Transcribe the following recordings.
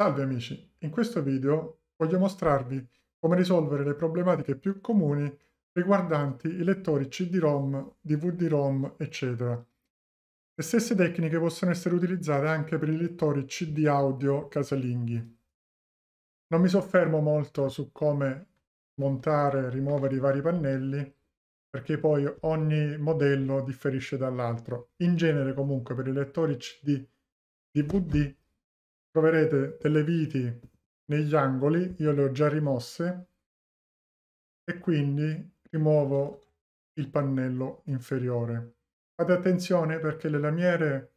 Salve amici, in questo video voglio mostrarvi come risolvere le problematiche più comuni riguardanti i lettori CD-ROM, DVD-ROM, eccetera. Le stesse tecniche possono essere utilizzate anche per i lettori CD audio casalinghi. Non mi soffermo molto su come montare e rimuovere i vari pannelli, perché poi ogni modello differisce dall'altro. In genere comunque per i lettori CD DVD troverete delle viti negli angoli, io le ho già rimosse e quindi rimuovo il pannello inferiore. Fate attenzione perché le lamiere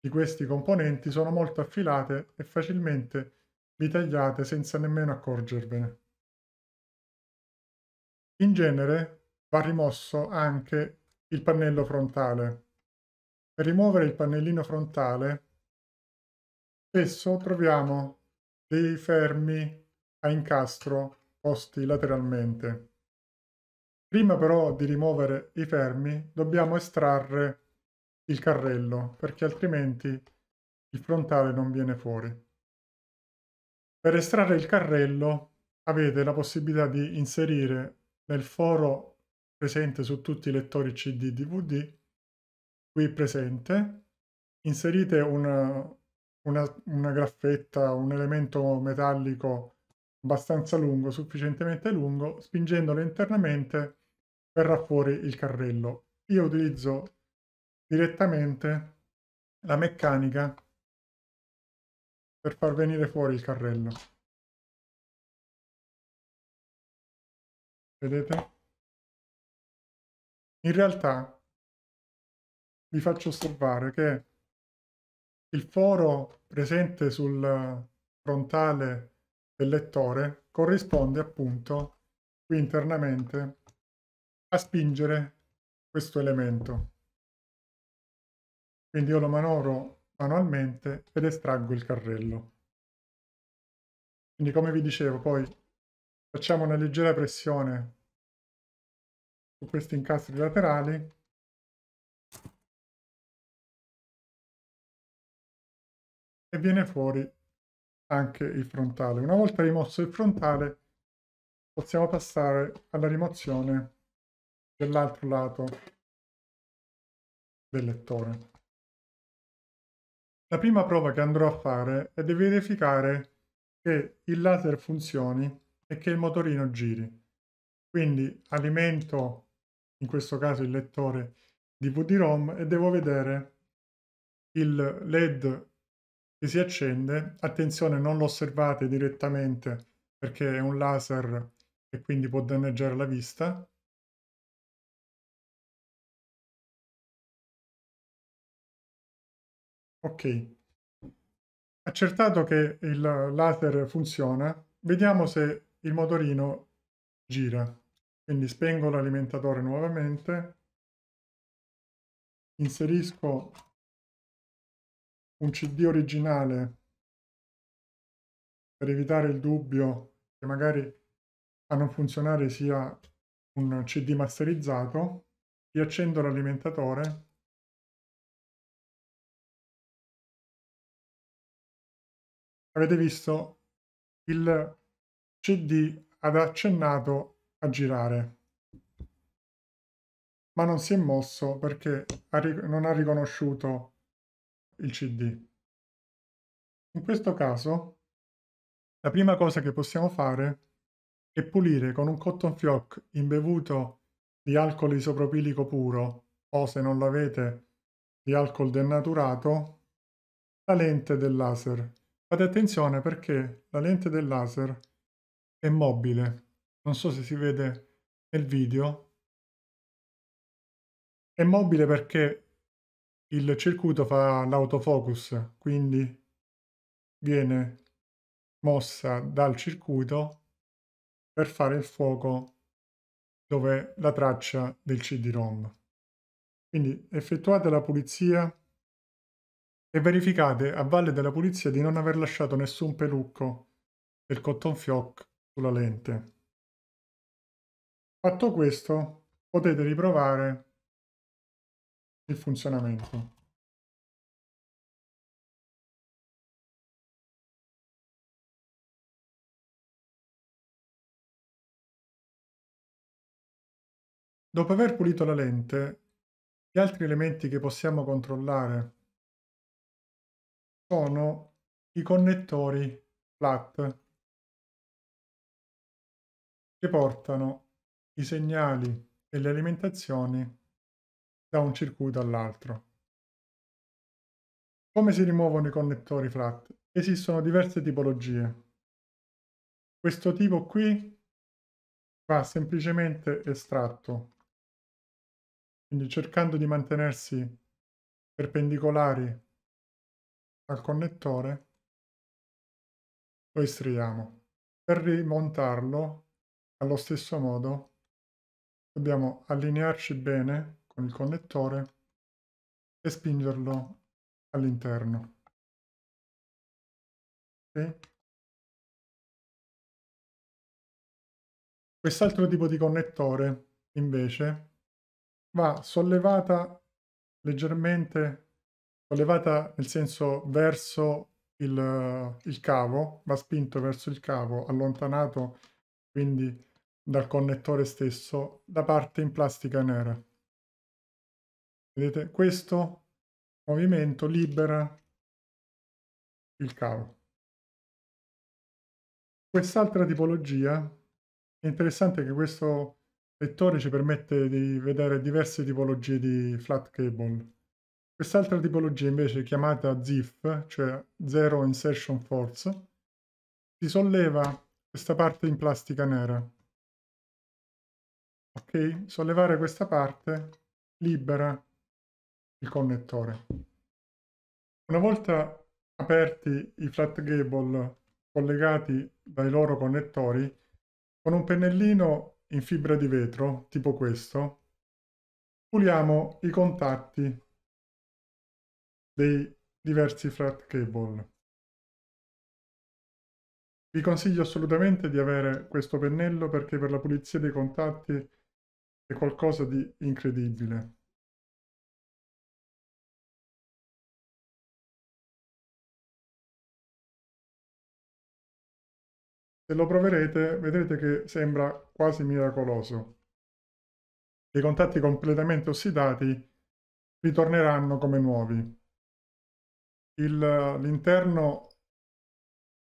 di questi componenti sono molto affilate e facilmente vi tagliate senza nemmeno accorgervene. In genere va rimosso anche il pannello frontale. Per rimuovere il pannellino frontale Spesso troviamo dei fermi a incastro posti lateralmente. Prima però di rimuovere i fermi dobbiamo estrarre il carrello perché altrimenti il frontale non viene fuori. Per estrarre il carrello avete la possibilità di inserire nel foro presente su tutti i lettori CD DVD qui presente inserite un una, una graffetta, un elemento metallico abbastanza lungo, sufficientemente lungo, spingendolo internamente verrà fuori il carrello. Io utilizzo direttamente la meccanica per far venire fuori il carrello. Vedete? In realtà vi faccio osservare che il foro presente sul frontale del lettore corrisponde appunto qui internamente a spingere questo elemento. Quindi io lo manovro manualmente ed estraggo il carrello. Quindi come vi dicevo poi facciamo una leggera pressione su questi incastri laterali e viene fuori anche il frontale. Una volta rimosso il frontale possiamo passare alla rimozione dell'altro lato del lettore. La prima prova che andrò a fare è di verificare che il laser funzioni e che il motorino giri. Quindi alimento, in questo caso il lettore DVD-ROM, e devo vedere il LED che si accende. Attenzione, non lo osservate direttamente perché è un laser e quindi può danneggiare la vista. Ok. Accertato che il laser funziona, vediamo se il motorino gira. Quindi spengo l'alimentatore nuovamente, inserisco un CD originale per evitare il dubbio che magari a non funzionare sia un CD masterizzato, riaccendo l'alimentatore avete visto il CD ad accennato a girare ma non si è mosso perché non ha riconosciuto il CD. In questo caso, la prima cosa che possiamo fare è pulire con un cotton fioc imbevuto di alcol isopropilico puro o, se non l'avete, di alcol denaturato, la lente del laser. Fate attenzione perché la lente del laser è mobile. Non so se si vede nel video. È mobile perché il circuito fa l'autofocus, quindi viene mossa dal circuito per fare il fuoco dove la traccia del CD-ROM. Quindi effettuate la pulizia e verificate a valle della pulizia di non aver lasciato nessun pelucco del cotton fioc sulla lente. Fatto questo potete riprovare il funzionamento Dopo aver pulito la lente, gli altri elementi che possiamo controllare sono i connettori flat che portano i segnali e le alimentazioni da un circuito all'altro. Come si rimuovono i connettori flat? Esistono diverse tipologie. Questo tipo qui va semplicemente estratto, quindi cercando di mantenersi perpendicolari al connettore, lo estriamo. Per rimontarlo, allo stesso modo, dobbiamo allinearci bene con il connettore e spingerlo all'interno. Okay. Quest'altro tipo di connettore invece va sollevata leggermente, sollevata nel senso verso il, il cavo, va spinto verso il cavo, allontanato quindi dal connettore stesso, da parte in plastica nera. Vedete, questo movimento libera il cavo. Quest'altra tipologia, è interessante che questo lettore ci permette di vedere diverse tipologie di flat cable. Quest'altra tipologia invece chiamata ZIF, cioè Zero Insertion Force, si solleva questa parte in plastica nera. Ok? Sollevare questa parte libera il connettore. Una volta aperti i flat gable collegati dai loro connettori, con un pennellino in fibra di vetro, tipo questo, puliamo i contatti dei diversi flat cable. Vi consiglio assolutamente di avere questo pennello perché per la pulizia dei contatti è qualcosa di incredibile. lo proverete vedrete che sembra quasi miracoloso. I contatti completamente ossidati ritorneranno come nuovi. l'interno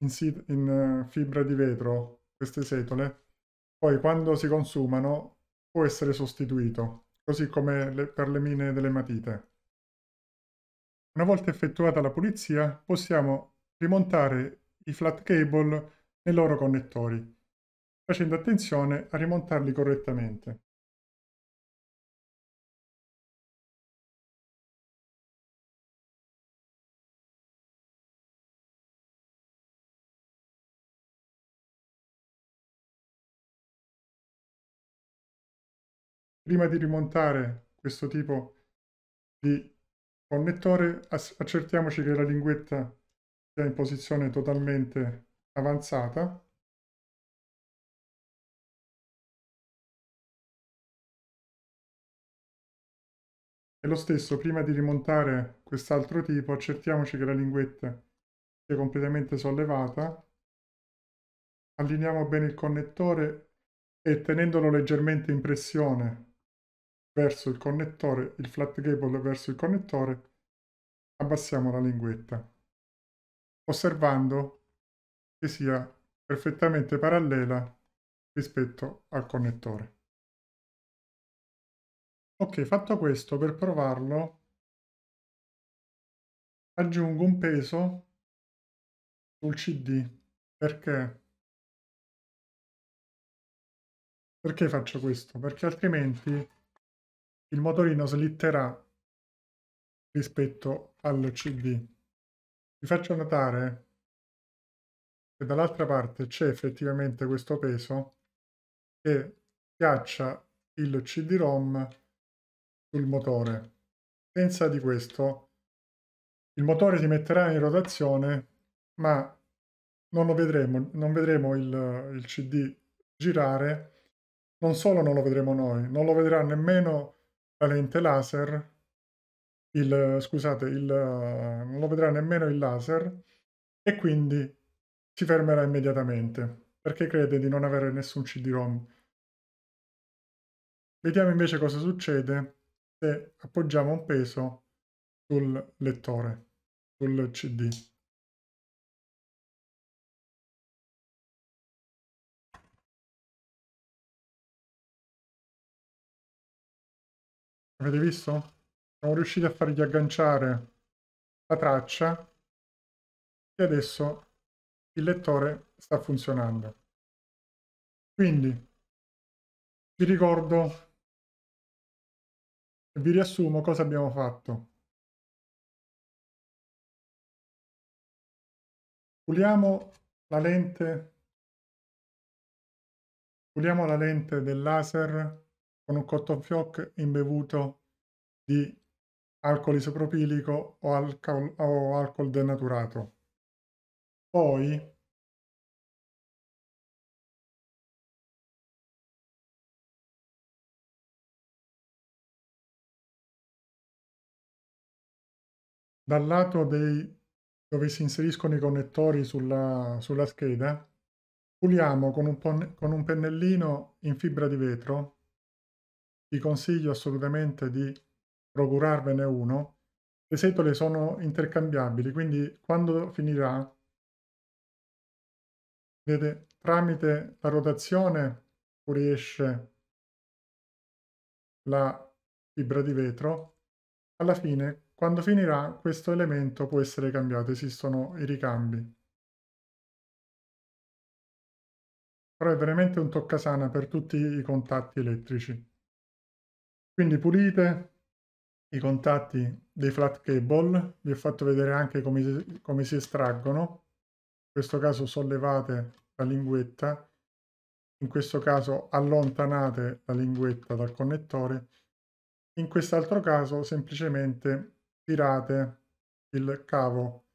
in, in eh, fibra di vetro, queste setole, poi quando si consumano può essere sostituito, così come le, per le mine delle matite. Una volta effettuata la pulizia possiamo rimontare i flat cable nei loro connettori, facendo attenzione a rimontarli correttamente. Prima di rimontare questo tipo di connettore accertiamoci che la linguetta sia in posizione totalmente avanzata E lo stesso, prima di rimontare quest'altro tipo, accertiamoci che la linguetta sia completamente sollevata. Allineiamo bene il connettore e tenendolo leggermente in pressione verso il connettore, il flat gable verso il connettore, abbassiamo la linguetta. Osservando che sia perfettamente parallela rispetto al connettore. Ok, fatto questo, per provarlo aggiungo un peso sul CD. Perché? Perché faccio questo? Perché altrimenti il motorino slitterà rispetto al CD. Vi faccio notare e dall'altra parte c'è effettivamente questo peso che schiaccia il CD-ROM sul motore. Senza di questo il motore si metterà in rotazione ma non lo vedremo, non vedremo il, il CD girare, non solo non lo vedremo noi, non lo vedrà nemmeno la lente laser, il, scusate, il, non lo vedrà nemmeno il laser e quindi si fermerà immediatamente, perché crede di non avere nessun CD-ROM. Vediamo invece cosa succede se appoggiamo un peso sul lettore, sul CD. Avete visto? Siamo riusciti a fargli agganciare la traccia e adesso il lettore sta funzionando. Quindi vi ricordo e vi riassumo cosa abbiamo fatto. Puliamo la lente, puliamo la lente del laser con un cotton fioc imbevuto di alcol isopropilico o alcol, o alcol denaturato poi dal lato dei, dove si inseriscono i connettori sulla, sulla scheda, puliamo con un, con un pennellino in fibra di vetro. Vi consiglio assolutamente di procurarvene uno. Le setole sono intercambiabili, quindi quando finirà vedete tramite la rotazione fuoriesce la fibra di vetro. Alla fine, quando finirà, questo elemento può essere cambiato, esistono i ricambi. Però è veramente un toccasana per tutti i contatti elettrici. Quindi pulite i contatti dei flat cable, vi ho fatto vedere anche come si, come si estraggono questo caso sollevate la linguetta, in questo caso allontanate la linguetta dal connettore, in quest'altro caso semplicemente tirate il cavo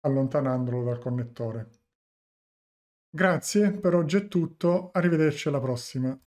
allontanandolo dal connettore. Grazie, per oggi è tutto, arrivederci alla prossima.